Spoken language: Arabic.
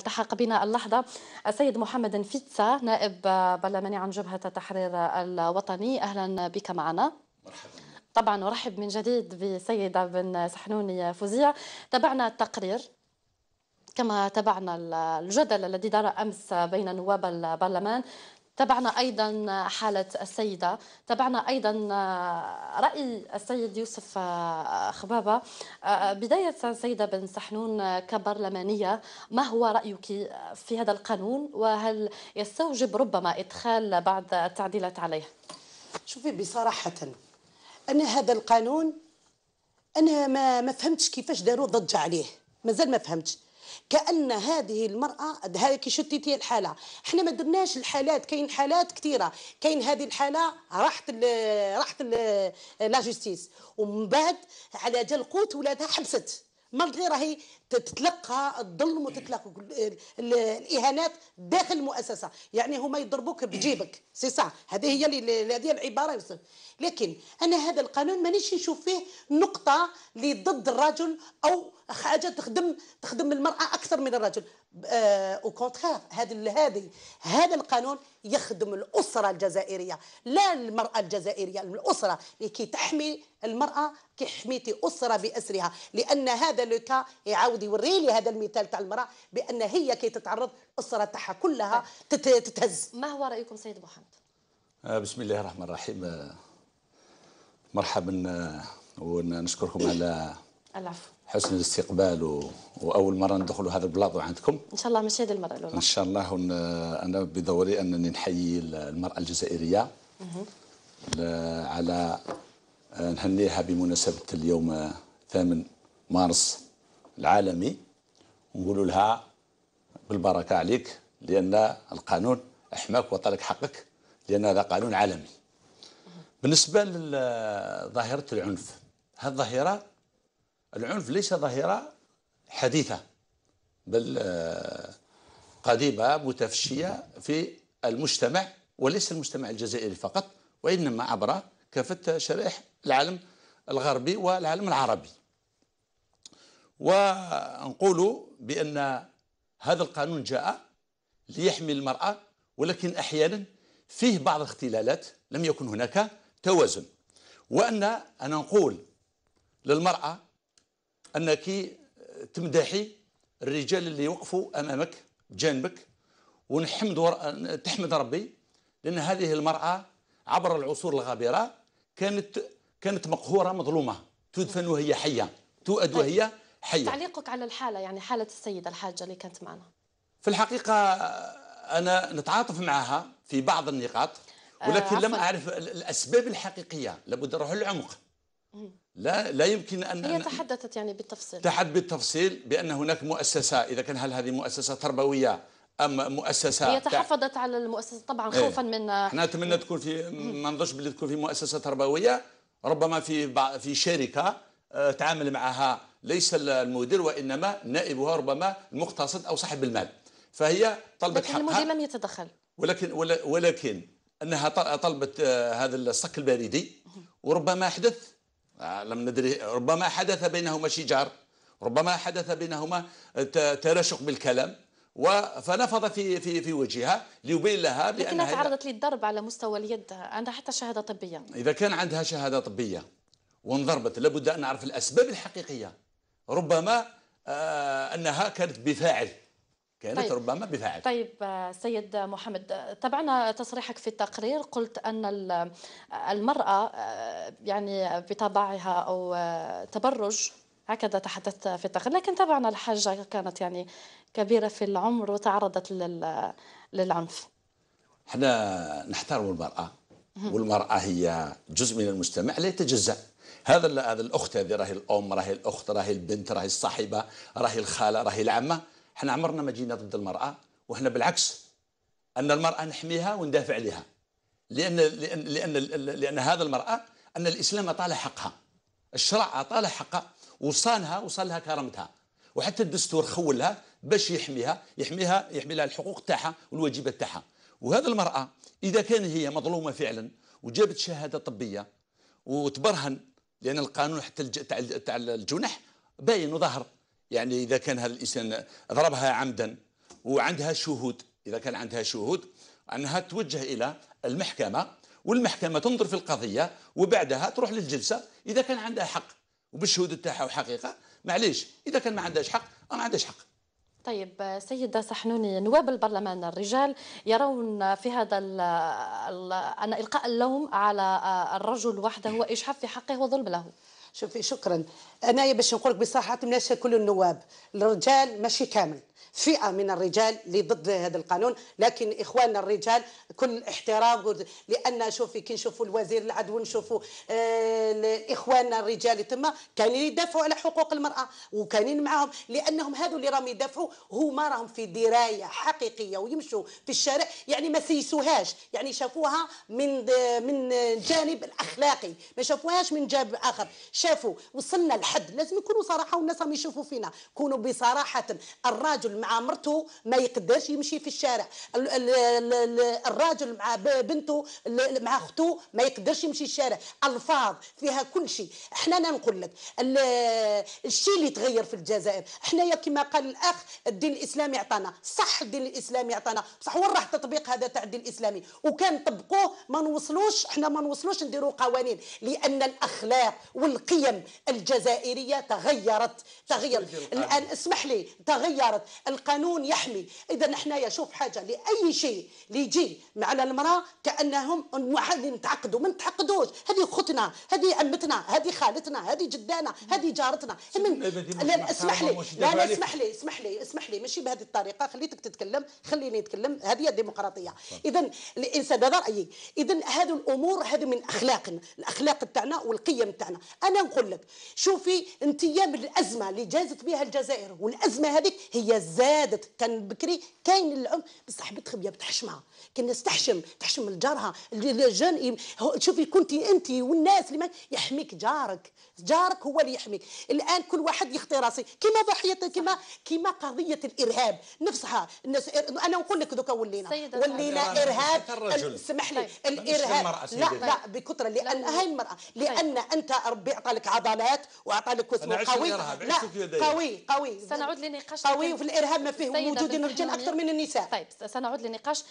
التحق بنا اللحظة السيد محمد فيتسا نائب برلماني عن جبهة التحرير الوطني أهلا بك معنا مرحبا طبعا ارحب من جديد بسيدة بن سحنوني فوزيع تابعنا التقرير كما تابعنا الجدل الذي دار امس بين نواب البرلمان تابعنا أيضا حالة السيدة تابعنا أيضا رأي السيد يوسف آه، خبابة آه، بداية سيدة بن سحنون كبرلمانية ما هو رأيك في هذا القانون وهل يستوجب ربما إدخال بعض التعديلات عليه شوفي بصراحة أنا هذا القانون أنا ما, ما فهمتش كيفاش داروا ضجة عليه مازال ما فهمتش كأن هذه المرأة هذه كي شتيتي الحالة احنا ما درناش الحالات كاين حالات كثيرة كاين هذه الحالة راحت الـ راحت لا جوستيس ومن بعد على جال قوت ولادها حبست مالطي راهي تتلقى الظلم وتتلقى الاهانات داخل المؤسسه يعني هما يضربوك بجيبك سي صح هذه هي هذه العباره يوسف لكن انا هذا القانون مانيش نشوف فيه نقطه اللي ضد الرجل او حاجه تخدم تخدم المراه اكثر من الرجل او آه، كونترير هذا هذه هذا القانون يخدم الاسره الجزائريه لا المراه الجزائريه الاسره لكي تحمي المراه كي حميتي اسره باسرها لان هذا لوكا يعاود يوري لي هذا المثال تاع المراه بان هي كي تتعرض الاسره تاعها كلها طيب. تتهز ما هو رايكم سيد محمد آه، بسم الله الرحمن الرحيم آه، مرحبا آه، ونشكركم على العفو حسن الاستقبال واول مره ندخلوا هذا البلاط عندكم ان شاء الله مش هذه المره الاولى ان شاء الله انا بدوري انني نحيي المراه الجزائريه على آه، نهنيها بمناسبة اليوم 8 آه، مارس العالمي ونقول لها بالبركة عليك لأن القانون أحماك وطلق حقك لأن هذا قانون عالمي بالنسبة لظاهرة العنف هذه الظاهرة العنف ليس ظاهرة حديثة بل آه، قديمة متفشية في المجتمع وليس المجتمع الجزائري فقط وإنما عبر كافة شرائح العالم الغربي والعالم العربي ونقول بأن هذا القانون جاء ليحمي المرأة ولكن أحيانا فيه بعض الاختلالات لم يكن هناك توازن وأن أنا نقول للمرأة أنك تمدحي الرجال اللي وقفوا أمامك جانبك ونحمد تحمد ربي لأن هذه المرأة عبر العصور الغابرة كانت كانت مقهوره مظلومه تدفن وهي حيه تؤد طيب. وهي حيه تعليقك على الحاله يعني حاله السيده الحاجه اللي كانت معنا في الحقيقه انا نتعاطف معها في بعض النقاط آه، ولكن آه لم اعرف الاسباب الحقيقيه لابد نروح للعمق لا لا يمكن ان هي تحدثت يعني بالتفصيل تحدث بالتفصيل بان هناك مؤسسه اذا كان هل هذه مؤسسه تربويه اما مؤسسات هي تحفظت على المؤسسه طبعا ايه. خوفا من احنا نتمنى تكون في ما نظنش باللي تكون في مؤسسه تربويه ربما في في شركه آه، تعامل معها ليس المدير وانما نائبها ربما المقتصد او صاحب المال فهي طلبت لكن المدير لم يتدخل ولكن ولكن انها طلبت آه، هذا الصك البريدي وربما حدث آه، لم ندري ربما حدث بينهما شجار ربما حدث بينهما تراشق بالكلام فنفض في في في وجهها ليبين لها بانها لكنها تعرضت للضرب على مستوى اليد عندها حتى شهاده طبيه اذا كان عندها شهاده طبيه وانضربت لابد ان نعرف الاسباب الحقيقيه ربما آه انها كانت بفاعل كانت طيب. ربما بفاعل طيب آه، سيد محمد تبعنا تصريحك في التقرير قلت ان آه، المراه آه، يعني بطبعها او تبرج هكذا تحدثت في التقرير لكن طبعا الحاجة كانت يعني كبيرة في العمر وتعرضت لل... للعنف احنا نحترم المرأة والمرأة هي جزء من المجتمع لا يتجزأ هذا هذا الاخت هذه راهي الام راهي الاخت راهي البنت راهي الصاحبه راهي الخاله راهي العمه احنا عمرنا ما جينا ضد المراه وحنا بالعكس ان المراه نحميها وندافع عليها لان لان لان, لأن هذا المراه ان الاسلام اطال حقها الشرع اطال حقها وصانها وصانها كرامتها وحتى الدستور خولها باش يحميها يحميها يحمي لها الحقوق تاعها والواجبات تاعها وهذا المرأة إذا كان هي مظلومة فعلا وجابت شهادة طبية وتبرهن لأن القانون حتى تاع الجنح باين وظهر يعني إذا كان هذا الإنسان ضربها عمدا وعندها شهود إذا كان عندها شهود أنها توجه إلى المحكمة والمحكمة تنظر في القضية وبعدها تروح للجلسة إذا كان عندها حق وبالشهود تاعها وحقيقه معليش اذا كان ما عندهاش حق أه ما عندهاش حق طيب سيدة صحنوني نواب البرلمان الرجال يرون في هذا الـ الـ أن إلقاء اللوم على الرجل وحده هو إجحاف في حقه وظلم له شوفي شكرا أنا باش نقول لك بصراحة كل النواب الرجال ماشي كامل فئه من الرجال اللي ضد هذا القانون لكن اخواننا الرجال كل احترام لان شوفي كي نشوفوا الوزير العدو نشوفوا آه اخواننا الرجال تما كانوا يدافعوا على حقوق المراه وكانين معاهم لانهم هذو اللي راهم يدافعوا هما راهم في درايه حقيقيه ويمشوا في الشارع يعني ما سيسوهاش يعني شافوها من من الجانب الاخلاقي ما شافوهاش من جانب اخر شافوا وصلنا لحد لازم نكونوا صراحه والناس راهم يشوفوا فينا كونوا بصراحه الراجل الرجل مع مرته ما يقدرش يمشي في الشارع الراجل مع بنته مع اخته ما يقدرش يمشي الشارع الفاظ فيها كل شيء احنا انا نقول لك الشيء اللي تغير في الجزائر احنا كما قال الاخ الدين الاسلامي عطانا صح الدين الاسلامي عطانا بصح وين راح تطبيق هذا تاع الدين الاسلامي وكان نطبقوه ما نوصلوش احنا ما نوصلوش نديروا قوانين لان الاخلاق والقيم الجزائريه تغيرت تغيرت الان اسمح لي تغيرت القانون يحمي اذا احنا يشوف حاجه لاي شيء اللي يجي مع المراه كانهم واحد نتعقدوا ما نتعقدوش هذه اختنا هذه عمتنا هذه خالتنا هذه جدانا هذه جارتنا من... لا اسمح لي لا لا اسمح لي اسمح لي اسمح لي ماشي بهذه الطريقه خليتك تتكلم خليني نتكلم هذه الديمقراطيه اذا الانسان هذا رايي اذا هذه الامور هذه من اخلاقنا الاخلاق تاعنا والقيم تاعنا انا نقول لك شوفي انت من الازمه اللي جازت بها الجزائر والازمه هذيك هي زادت كان بكري كاين الام بصح بتخبي بتحشمها كان الناس تحشم تحشم لجارها الجن شوفي كنتي انت والناس اللي ما يحميك جارك جارك هو اللي يحميك الان كل واحد يختي راسي كما ضحيه كما كما قضيه الارهاب نفسها الناس انا نقول لك دوكا ولينا ولينا ارهاب اسمح لي طيب. الارهاب لا لا بكثره لان هاي المراه طيب. لان انت ربي اعطى لك عضلات واعطى لك قوي لا قوي قوي سنعود لنقاش قوي في الارهاب ما فيه طيب، موجود الرجال اكثر من النساء طيب سنعود للنقاش